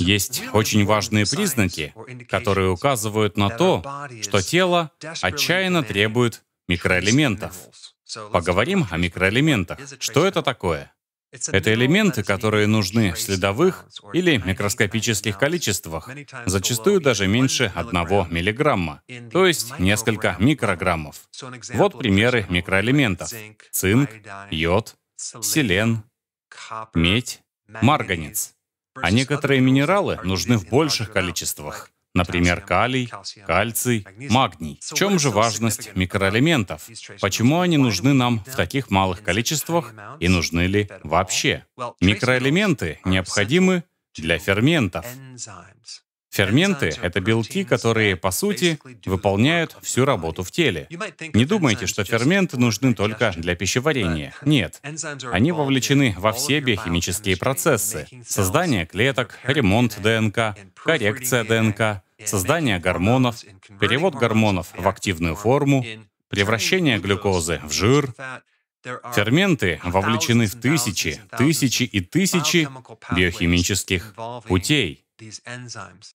Есть очень важные признаки, которые указывают на то, что тело отчаянно требует микроэлементов. Поговорим о микроэлементах. Что это такое? Это элементы, которые нужны в следовых или микроскопических количествах, зачастую даже меньше 1 миллиграмма, то есть несколько микрограммов. Вот примеры микроэлементов. Цинк, йод, селен, медь, марганец а некоторые минералы нужны в больших количествах. Например, калий, кальций, магний. В чем же важность микроэлементов? Почему они нужны нам в таких малых количествах и нужны ли вообще? Микроэлементы необходимы для ферментов. Ферменты — это белки, которые, по сути, выполняют всю работу в теле. Не думайте, что ферменты нужны только для пищеварения. Нет. Они вовлечены во все биохимические процессы. Создание клеток, ремонт ДНК, коррекция ДНК, создание гормонов, перевод гормонов в активную форму, превращение глюкозы в жир, Ферменты вовлечены в тысячи, тысячи и тысячи биохимических путей.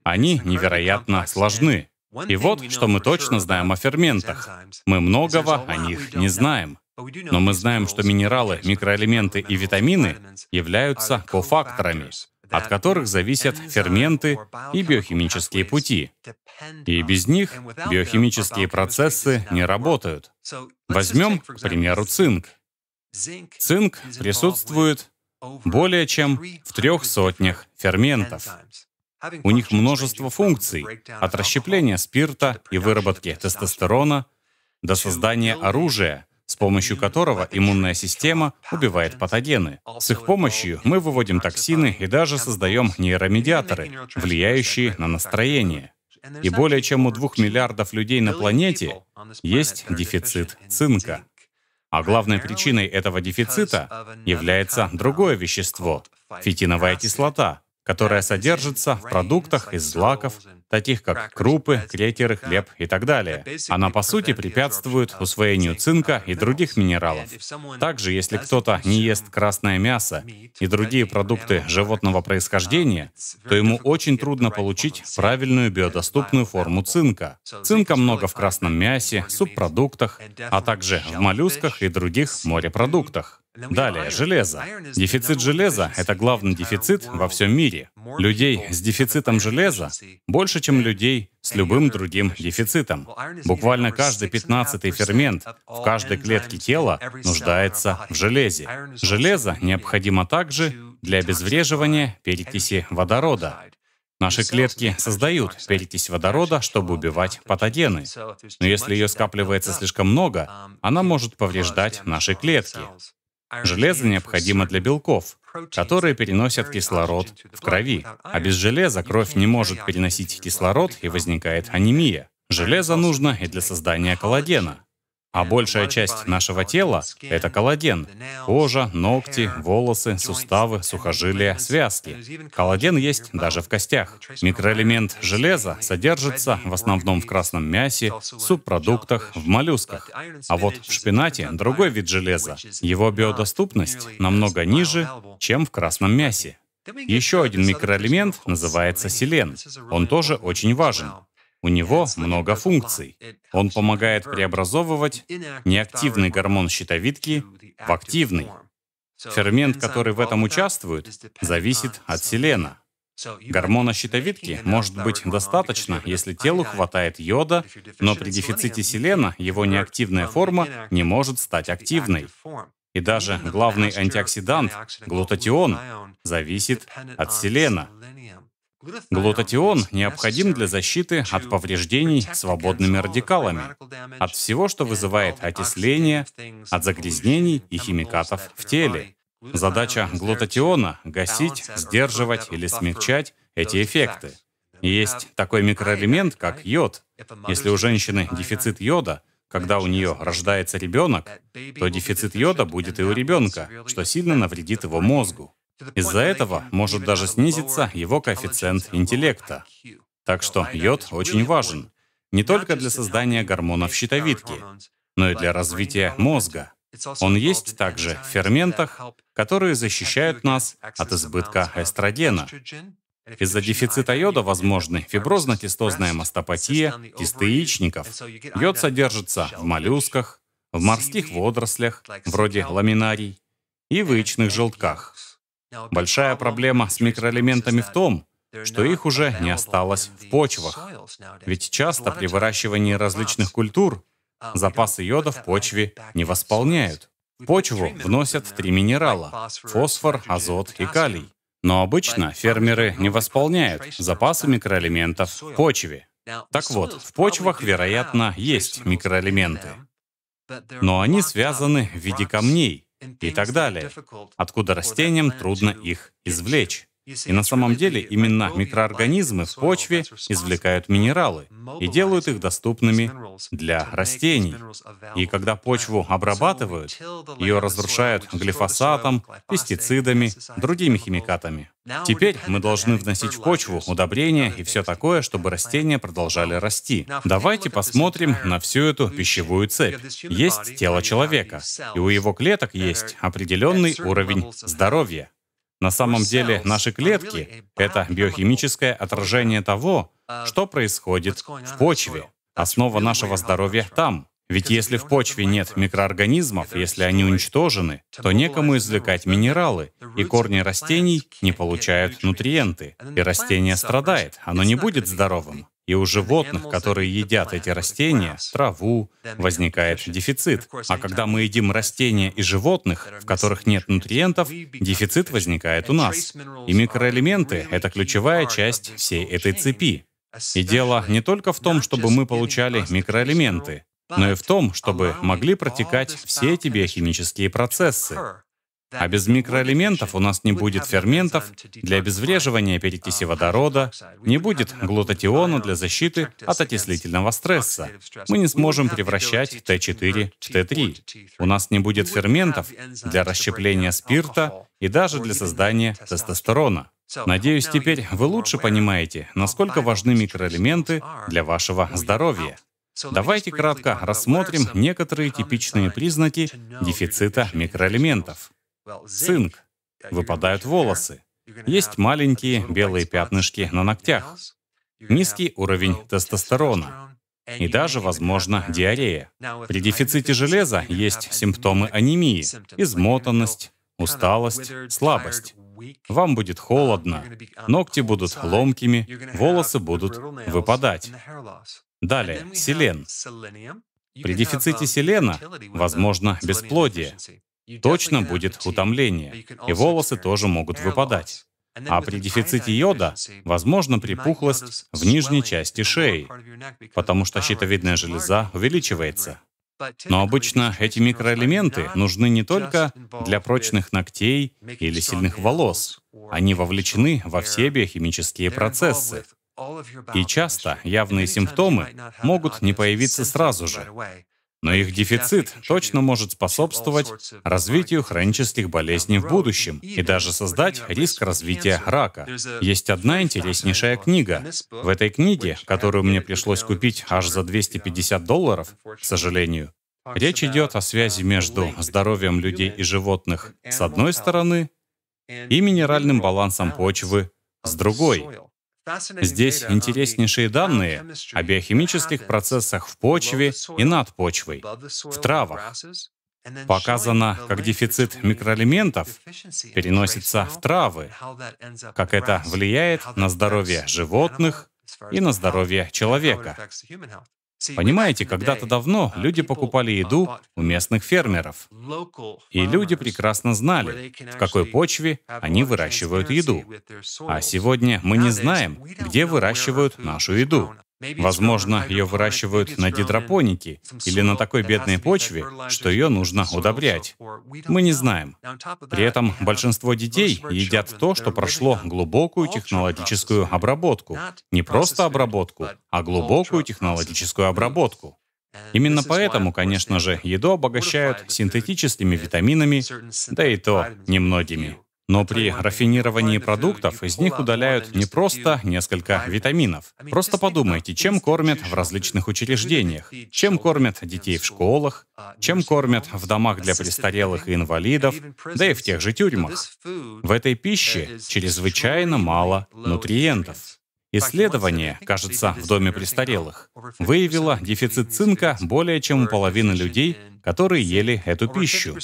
Они невероятно сложны. И вот, что мы точно знаем о ферментах. Мы многого о них не знаем. Но мы знаем, что минералы, микроэлементы и витамины являются кофакторами, от которых зависят ферменты и биохимические пути. И без них биохимические процессы не работают. Возьмем, к примеру, цинк. Цинк присутствует более чем в трех сотнях ферментов. У них множество функций, от расщепления спирта и выработки тестостерона до создания оружия, с помощью которого иммунная система убивает патогены. С их помощью мы выводим токсины и даже создаем нейромедиаторы, влияющие на настроение. И более чем у двух миллиардов людей на планете есть дефицит цинка. А главной причиной этого дефицита является другое вещество — фитиновая кислота — которая содержится в продуктах из злаков, таких как крупы, клейкеры, хлеб и так далее. Она, по сути, препятствует усвоению цинка и других минералов. Также, если кто-то не ест красное мясо и другие продукты животного происхождения, то ему очень трудно получить правильную биодоступную форму цинка. Цинка много в красном мясе, субпродуктах, а также в моллюсках и других морепродуктах. Далее, железо. Дефицит железа — это главный дефицит во всем мире. Людей с дефицитом железа больше, чем людей с любым другим дефицитом. Буквально каждый 15-й фермент в каждой клетке тела нуждается в железе. Железо необходимо также для обезвреживания перекиси водорода. Наши клетки создают перекись водорода, чтобы убивать патогены. Но если ее скапливается слишком много, она может повреждать наши клетки. Железо необходимо для белков, которые переносят кислород в крови. А без железа кровь не может переносить кислород и возникает анемия. Железо нужно и для создания коллагена. А большая часть нашего тела — это коллаген. Кожа, ногти, волосы, суставы, сухожилия, связки. Коллаген есть даже в костях. Микроэлемент железа содержится в основном в красном мясе, субпродуктах, в моллюсках. А вот в шпинате другой вид железа. Его биодоступность намного ниже, чем в красном мясе. Еще один микроэлемент называется селен. Он тоже очень важен. У него много функций. Он помогает преобразовывать неактивный гормон щитовидки в активный. Фермент, который в этом участвует, зависит от селена. Гормона щитовидки может быть достаточно, если телу хватает йода, но при дефиците селена его неактивная форма не может стать активной. И даже главный антиоксидант, глутатион, зависит от селена. Глутатион необходим для защиты от повреждений свободными радикалами, от всего, что вызывает отисление, от загрязнений и химикатов в теле. Задача глутатиона — гасить, сдерживать или смягчать эти эффекты. Есть такой микроэлемент, как йод. Если у женщины дефицит йода, когда у нее рождается ребенок, то дефицит йода будет и у ребенка, что сильно навредит его мозгу. Из-за этого может даже снизиться его коэффициент интеллекта. Так что йод очень важен не только для создания гормонов щитовидки, но и для развития мозга. Он есть также в ферментах, которые защищают нас от избытка эстрогена. Из-за дефицита йода возможны фиброзно-кистозная мастопатия, кисты яичников. Йод содержится в моллюсках, в морских водорослях, вроде ламинарий, и в яичных желтках. Большая проблема с микроэлементами в том, что их уже не осталось в почвах. Ведь часто при выращивании различных культур uh, запасы йода в почве не восполняют. В почву вносят три uh, минерала – фосфор, азот и калий. Но обычно фермеры не восполняют запасы микроэлементов в почве. Так вот, в почвах, вероятно, есть микроэлементы. Но они связаны в виде камней, и так далее, откуда растениям трудно их извлечь. И на самом деле именно микроорганизмы в почве извлекают минералы и делают их доступными для растений. И когда почву обрабатывают, ее разрушают глифосатом, пестицидами, другими химикатами. Теперь мы должны вносить в почву удобрения и все такое, чтобы растения продолжали расти. Давайте посмотрим на всю эту пищевую цепь. Есть тело человека, и у его клеток есть определенный уровень здоровья. На самом деле наши клетки — это биохимическое отражение того, что происходит в почве. Основа нашего здоровья там. Ведь если в почве нет микроорганизмов, если они уничтожены, то некому извлекать минералы, и корни растений не получают нутриенты, и растение страдает, оно не будет здоровым. И у животных, которые едят эти растения, траву, возникает дефицит. А когда мы едим растения и животных, в которых нет нутриентов, дефицит возникает у нас. И микроэлементы — это ключевая часть всей этой цепи. И дело не только в том, чтобы мы получали микроэлементы, но и в том, чтобы могли протекать все эти биохимические процессы. А без микроэлементов у нас не будет ферментов для обезвреживания перекиси водорода, не будет глутатиона для защиты от окислительного стресса. Мы не сможем превращать Т4 в Т3. У нас не будет ферментов для расщепления спирта и даже для создания тестостерона. Надеюсь, теперь вы лучше понимаете, насколько важны микроэлементы для вашего здоровья. Давайте кратко рассмотрим некоторые типичные признаки дефицита микроэлементов цинк, uh, выпадают волосы, есть маленькие белые пятнышки на ногтях, низкий уровень тестостерона и даже, возможно, диарея. При дефиците железа есть симптомы анемии, измотанность, усталость, слабость. Вам будет um, холодно, um, ногти будут ломкими, волосы будут выпадать. Далее, селен. При дефиците um, селена возможно бесплодие точно будет утомление, и волосы тоже могут выпадать. А при дефиците йода, возможно, припухлость в нижней части шеи, потому что щитовидная железа увеличивается. Но обычно эти микроэлементы нужны не только для прочных ногтей или сильных волос. Они вовлечены во все биохимические процессы. И часто явные симптомы могут не появиться сразу же, но их дефицит точно может способствовать развитию хронических болезней в будущем и даже создать риск развития рака. Есть одна интереснейшая книга. В этой книге, которую мне пришлось купить аж за 250 долларов, к сожалению, речь идет о связи между здоровьем людей и животных с одной стороны и минеральным балансом почвы с другой. Здесь интереснейшие данные о биохимических процессах в почве и над почвой, в травах. Показано, как дефицит микроэлементов переносится в травы, как это влияет на здоровье животных и на здоровье человека. Понимаете, когда-то давно uh, люди покупали еду у местных фермеров. И люди прекрасно знали, в какой почве они выращивают еду. А сегодня мы не знаем, где выращивают нашу еду. Возможно, ее выращивают на гидропонике или на такой бедной почве, что ее нужно удобрять. Мы не знаем. При этом большинство детей едят то, что прошло а глубокую технологическую обработку. Не просто обработку, а глубокую технологическую обработку. Именно поэтому, конечно же, еду обогащают синтетическими витаминами, да и то немногими. Но при рафинировании продуктов из них удаляют не просто несколько витаминов. Просто подумайте, чем кормят в различных учреждениях, чем кормят детей в школах, чем кормят в домах для престарелых и инвалидов, да и в тех же тюрьмах. В этой пище чрезвычайно мало нутриентов. Исследование, кажется, в доме престарелых, выявило дефицит цинка более чем у половины людей, которые ели эту пищу.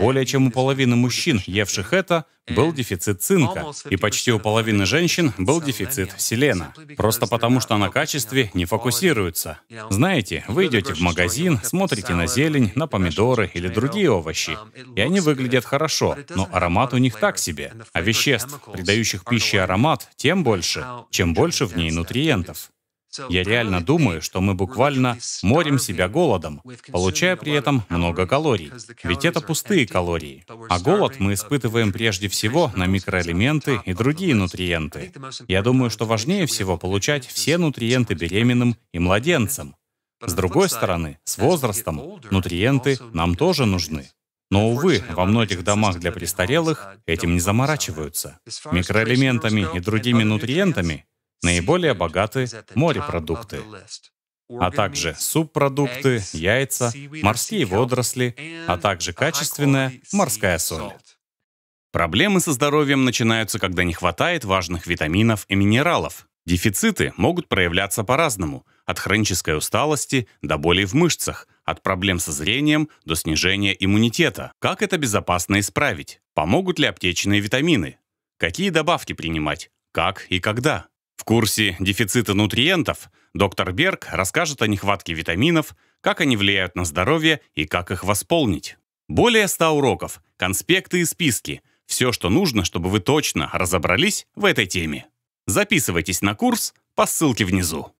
Более чем у половины мужчин, евших это, был дефицит цинка, и почти у половины женщин был дефицит селена, просто потому что на качестве не фокусируются. Знаете, вы идете в магазин, смотрите на зелень, на помидоры или другие овощи, и они выглядят хорошо, но аромат у них так себе, а веществ, придающих пище аромат, тем больше, чем больше в ней нутриентов. Я реально думаю, что мы буквально морим себя голодом, получая при этом много калорий. Ведь это пустые калории. А голод мы испытываем прежде всего на микроэлементы и другие нутриенты. Я думаю, что важнее всего получать все нутриенты беременным и младенцам. С другой стороны, с возрастом нутриенты нам тоже нужны. Но, увы, во многих домах для престарелых этим не заморачиваются. Микроэлементами и другими нутриентами наиболее богаты морепродукты, а также субпродукты, яйца, морские водоросли, а также качественная морская соль. Проблемы со здоровьем начинаются, когда не хватает важных витаминов и минералов. Дефициты могут проявляться по-разному, от хронической усталости до боли в мышцах, от проблем со зрением до снижения иммунитета. Как это безопасно исправить? Помогут ли аптечные витамины? Какие добавки принимать? Как и когда? В курсе «Дефицита нутриентов» доктор Берг расскажет о нехватке витаминов, как они влияют на здоровье и как их восполнить. Более 100 уроков, конспекты и списки – все, что нужно, чтобы вы точно разобрались в этой теме. Записывайтесь на курс по ссылке внизу.